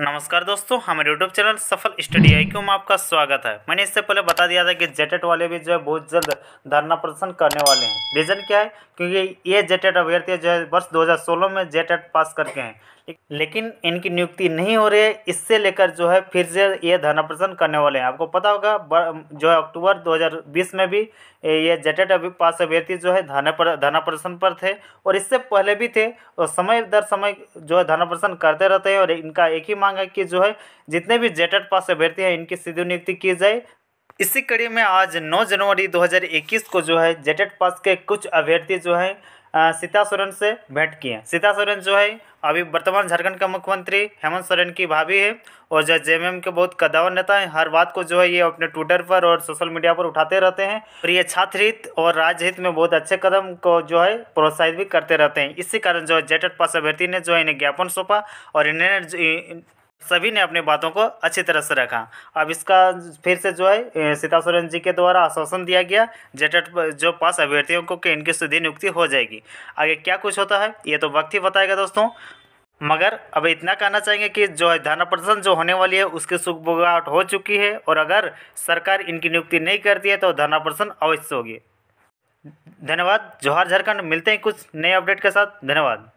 नमस्कार दोस्तों हमारे YouTube channel Safal study Q में आपका स्वागत है मैंने इससे पहले बता दिया था कि जेटेट e वाले भी जो है बहुत जल्द धरना प्रदर्शन करने वाले हैं रीज़न क्या है क्योंकि ये जेटेट e अभ्यर्थी जो है वर्ष 2016 में जेटेट पास e करके हैं लेकिन इनकी नियुक्ति नहीं हो रही है इससे लेकर जो है फिर से ये धरना प्रदर्शन करने वाले हैं आपको पता होगा जो है अक्टूबर 2020 में भी ये जेटेट अभी पास अभ्यर्थी जो है धरना पर धरना प्रदर्शन पर थे और इससे पहले भी थे और समय दर समय जो है धरना प्रदर्शन करते रहते हैं और इनका एक ही मांग मांगा कि जो है जितने भी जेटेड पास अभ्यर्थी हैं इनकी सीधी नियुक्ति की जाए इसी कड़ी में आज 9 जनवरी 2021 को जो है जेटेड पास के कुछ अभ्यर्थी जो है सीता सोरेन से भेंट किए सीता सोरेन जो है अभी वर्तमान झारखंड का मुख्यमंत्री हेमंत सोरेन की भाभी है और जो जे के बहुत कदावर नेता हैं हर बात को जो है ये अपने ट्विटर पर और सोशल मीडिया पर उठाते रहते हैं और ये छात्र हित और राज्य हित में बहुत अच्छे कदम को जो है प्रोत्साहित भी करते रहते हैं इसी कारण जो है जेटेड पास अभ्यर्थी ने जो है इन्हें ज्ञापन सौंपा और इन्हें सभी ने अपनी बातों को अच्छी तरह से रखा अब इसका फिर से जो है सीता सोरेन जी के द्वारा आश्वासन दिया गया जेटेट जो पास अभ्यर्थियों को कि इनकी सीधी नियुक्ति हो जाएगी आगे क्या कुछ होता है ये तो वक्त ही बताएगा दोस्तों मगर अब इतना कहना चाहेंगे कि जो है धन प्रदर्शन जो होने वाली है उसकी सुखबुगाहट हो चुकी है और अगर सरकार इनकी नियुक्ति नहीं करती है तो धन प्रदर्शन अवश्य होगी धन्यवाद जोहार झारखंड मिलते हैं कुछ नए अपडेट के साथ धन्यवाद